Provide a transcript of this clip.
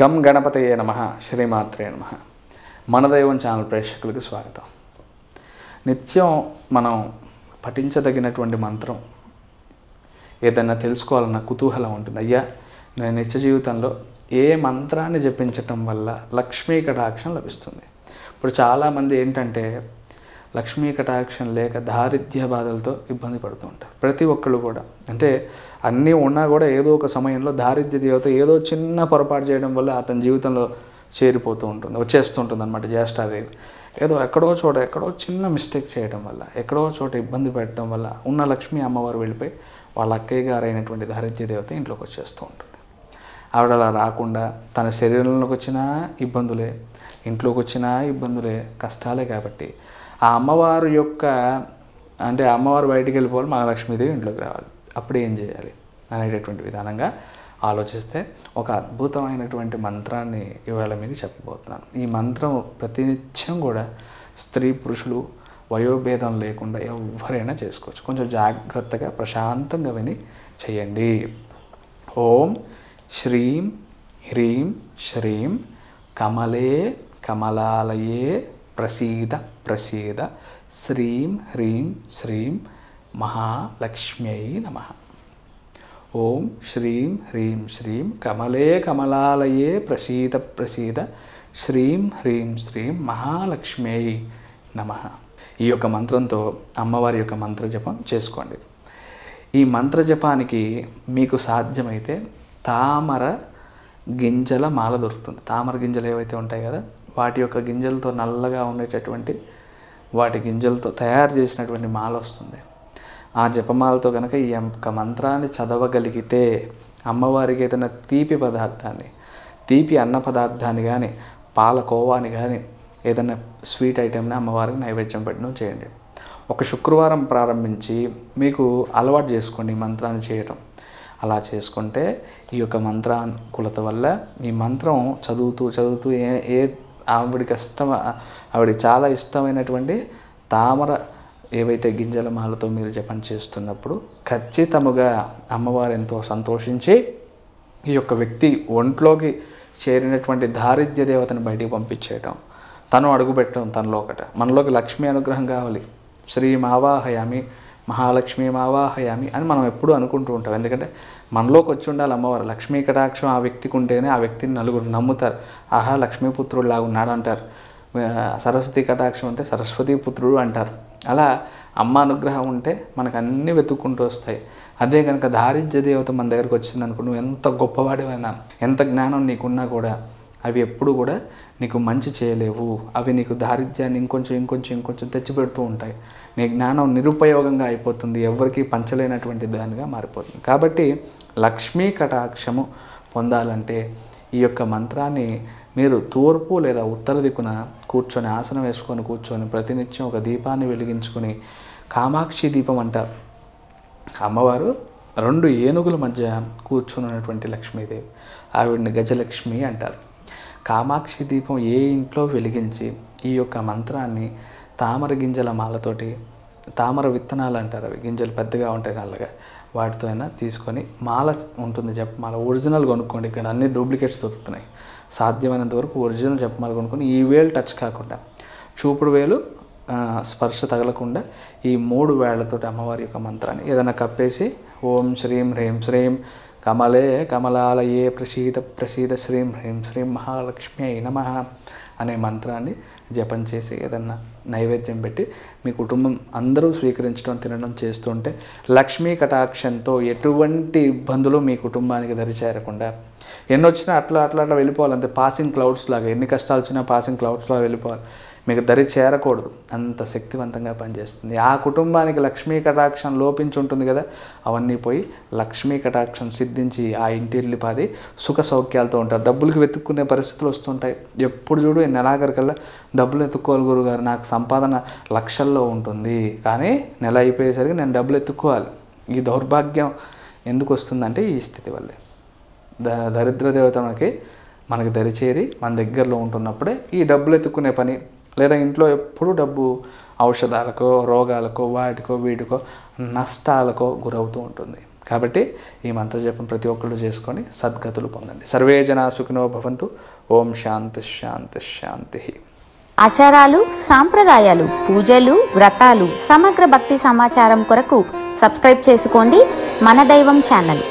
gum గణపతయే నమ శ్రీమాత్రే నమ మన దైవం ఛానల్ ప్రేక్షకులకు స్వాగతం నిత్యం మనం పఠించదగినటువంటి మంత్రం ఏదైనా తెలుసుకోవాలన్న కుతూహలం ఉంటుంది అయ్యా నేను నిత్య జీవితంలో ఏ మంత్రాన్ని జపించటం వల్ల లక్ష్మీ కటాక్షం లభిస్తుంది ఇప్పుడు చాలామంది ఏంటంటే లక్ష్మీ కటాక్షం లేక దారిద్ర్య బాధలతో ఇబ్బంది పడుతూ ఉంటారు ప్రతి ఒక్కళ్ళు కూడా అంటే అన్నీ ఉన్నా కూడా ఏదో ఒక సమయంలో దారిద్ర్య దేవత ఏదో చిన్న పొరపాటు చేయడం వల్ల అతని జీవితంలో చేరిపోతూ ఉంటుంది వచ్చేస్తుంటుంది అనమాట జ్యేష్ఠాదేవి ఏదో ఎక్కడో చోట ఎక్కడో చిన్న మిస్టేక్ చేయడం వల్ల ఎక్కడో చోట ఇబ్బంది పెట్టడం వల్ల ఉన్న లక్ష్మీ అమ్మవారు వెళ్ళిపోయి వాళ్ళ అక్కయ్య గారు అయినటువంటి దారిద్ర్య దేవత ఇంట్లోకి వచ్చేస్తూ ఉంటుంది ఆవిడ అలా రాకుండా తన శరీరంలోకి వచ్చినా ఇబ్బందులే ఇంట్లోకి వచ్చినా ఇబ్బందులే కష్టాలే కాబట్టి ఆ అమ్మవారు యొక్క అంటే అమ్మవారు బయటికి వెళ్ళిపోవాలి మహాలక్ష్మీదేవి ఇంట్లోకి రావాలి అప్పుడు ఏం చేయాలి అనేటటువంటి విధానంగా ఆలోచిస్తే ఒక అద్భుతమైనటువంటి మంత్రాన్ని ఇవాళ మీకు చెప్పబోతున్నాను ఈ మంత్రం ప్రతినిత్యం కూడా స్త్రీ పురుషులు వయోభేదం లేకుండా ఎవరైనా చేసుకోవచ్చు కొంచెం జాగ్రత్తగా ప్రశాంతంగా విని చేయండి ఓం శ్రీం హ్రీం శ్రీం కమలే కమలాలయే ప్రసీద ప్రసీద శ్రీం హ్రీం శ్రీం మహాలక్ష్మ్యై నమ ఓం శ్రీం హ్రీం శ్రీం కమలే కమలాలయే ప్రసీద ప్రసీద శ్రీం హ్రీం శ్రీం మహాలక్ష్మ్యై నమ ఈ యొక్క మంత్రంతో అమ్మవారి యొక్క మంత్రజపం చేసుకోండి ఈ మంత్రజపానికి మీకు సాధ్యమైతే తామర గింజల మాల దొరుకుతుంది తామర గింజలు ఏవైతే ఉంటాయి కదా వాటి యొక్క గింజలతో నల్లగా ఉండేటటువంటి వాటి గింజలతో తయారు చేసినటువంటి మాల వస్తుంది ఆ జపమాలతో కనుక ఈ యొక్క మంత్రాన్ని చదవగలిగితే అమ్మవారికి ఏదైనా తీపి పదార్థాన్ని తీపి అన్న పదార్థాన్ని కానీ పాలకోవాని కానీ ఏదైనా స్వీట్ ఐటెంని అమ్మవారికి నైవేద్యం పెట్టడం చేయండి ఒక శుక్రవారం ప్రారంభించి మీకు అలవాటు చేసుకోండి ఈ మంత్రాన్ని చేయటం అలా చేసుకుంటే ఈ యొక్క కులత వల్ల ఈ మంత్రం చదువుతూ చదువుతూ ఏ ఏ ఆవిడికి ఇష్టం ఆవిడ చాలా ఇష్టమైనటువంటి తామర ఏవైతే గింజల మాలతో మీరు జపం చేస్తున్నప్పుడు ఖచ్చితముగా అమ్మవారు ఎంతో సంతోషించి ఈ యొక్క వ్యక్తి ఒంట్లోకి చేరినటువంటి దారిద్ర్య దేవతను బయటికి పంపించేయటం తను అడుగుపెట్టడం తనలో ఒకట మనలోకి లక్ష్మీ అనుగ్రహం కావాలి శ్రీ మావాహయామి మహాలక్ష్మి మావాహయామి అని మనం ఎప్పుడూ అనుకుంటూ ఉంటాం ఎందుకంటే మనలోకి వచ్చి ఉండాలి అమ్మవారు లక్ష్మీ కటాక్షం ఆ వ్యక్తికి ఉంటేనే ఆ వ్యక్తిని నలుగురు నమ్ముతారు ఆహా లక్ష్మీపుత్రుడులాగా ఉన్నాడు అంటారు సరస్వతి కటాక్షం అంటే సరస్వతి పుత్రుడు అంటారు అలా అమ్మ అనుగ్రహం ఉంటే మనకు అన్నీ వెతుక్కుంటూ వస్తాయి అదే కనుక దారిద్ర్య దేవత మన దగ్గరకు వచ్చింది నువ్వు ఎంత గొప్పవాడివైనా ఎంత జ్ఞానం నీకున్నా కూడా అవి ఎప్పుడు కూడా నీకు మంచి చేయలేవు అవి నీకు దారిద్ర్యాన్ని ఇంకొంచెం ఇంకొంచెం ఇంకొంచెం తెచ్చిపెడుతూ ఉంటాయి నీ జ్ఞానం నిరుపయోగంగా అయిపోతుంది ఎవరికి పంచలేనటువంటి దానిగా మారిపోతుంది కాబట్టి లక్ష్మీ కటాక్షము పొందాలంటే ఈ యొక్క మంత్రాన్ని మీరు తూర్పు లేదా ఉత్తర దిక్కున కూర్చొని ఆసనం వేసుకొని కూర్చొని ప్రతినిత్యం ఒక దీపాన్ని వెలిగించుకొని కామాక్షి దీపం అంటారు అమ్మవారు రెండు ఏనుగుల మధ్య కూర్చున్నటువంటి లక్ష్మీదేవి ఆవిడని గజలక్ష్మి అంటారు కామాక్షి దీపం ఏ ఇంట్లో వెలిగించి ఈ యొక్క మంత్రాన్ని తామర గింజల మాలతోటి తామర విత్తనాలు అంటారు అవి గింజలు పెద్దగా ఉంటాయి నల్లగా వాటితో అయినా తీసుకొని మాల ఉంటుంది జపమాల ఒరిజినల్ కొనుక్కోండి ఇక్కడ అన్ని డూప్లికేట్స్ దొరుకుతున్నాయి సాధ్యమైనంత వరకు ఒరిజినల్ జపమాల కొనుక్కొని ఈ వేలు టచ్ కాకుండా చూపుడు వేలు స్పర్శ తగలకుండా ఈ మూడు వేళ్లతోటి అమ్మవారి యొక్క మంత్రాన్ని ఏదైనా కప్పేసి ఓం శ్రీం హ్రీం శ్రీం కమలే కమలాలయే ప్రసీద ప్రసీద శ్రీం హ్రీం శ్రీం మహాలక్ష్మి నమ అనే మంత్రాన్ని జపం చేసి ఏదన్నా నైవేద్యం పెట్టి మీ కుటుంబం అందరూ స్వీకరించడం తినడం చేస్తుంటే లక్ష్మీ కటాక్షంతో ఎటువంటి ఇబ్బందులు మీ కుటుంబానికి దరిచేరకుండా ఎన్నొచ్చినా అట్లా అట్లా అట్లా వెళ్ళిపోవాలి అంతే పాసింగ్ క్లౌడ్స్ లాగా ఎన్ని కష్టాలు వచ్చినా పాసింగ్ క్లౌడ్స్ లాగా వెళ్ళిపోవాలి మీకు దరి చేరకూడదు అంత శక్తివంతంగా పనిచేస్తుంది ఆ కుటుంబానికి లక్ష్మీ కటాక్షం లోపించి ఉంటుంది కదా అవన్నీ పోయి లక్ష్మీ కటాక్షం సిద్ధించి ఆ ఇంటిల్లిపాది సుఖ సౌఖ్యాలతో ఉంటారు డబ్బులకి వెతుక్కునే పరిస్థితులు వస్తుంటాయి ఎప్పుడు చూడు నెలాఖరికల్లా డబ్బులు ఎత్తుక్కోవాలి గురుగారు నాకు సంపాదన లక్షల్లో ఉంటుంది కానీ నెల అయిపోయేసరికి నేను డబ్బులు ఎత్తుక్కోవాలి ఈ దౌర్భాగ్యం ఎందుకు వస్తుందంటే ఈ స్థితి వల్లే ద దరిద్ర దేవత మనకి మనకి దరిచేరి మన దగ్గరలో ఉంటున్నప్పుడే ఈ డబ్బులు ఎత్తుక్కునే పని లేదా ఇంట్లో ఎప్పుడూ డబ్బు ఔషధాలకో రోగాలకో వాటికో వీటికో నష్టాలకో గురవుతూ ఉంటుంది కాబట్టి ఈ మంత్రజపం ప్రతి ఒక్కరు చేసుకొని సద్గతులు పొందండి సర్వే జనా సుఖినో భవంతు ఓం శాంతి శాంతి శాంతి ఆచారాలు సాంప్రదాయాలు పూజలు వ్రతాలు సమగ్ర భక్తి సమాచారం కొరకు సబ్స్క్రైబ్ చేసుకోండి మన దైవం ఛానల్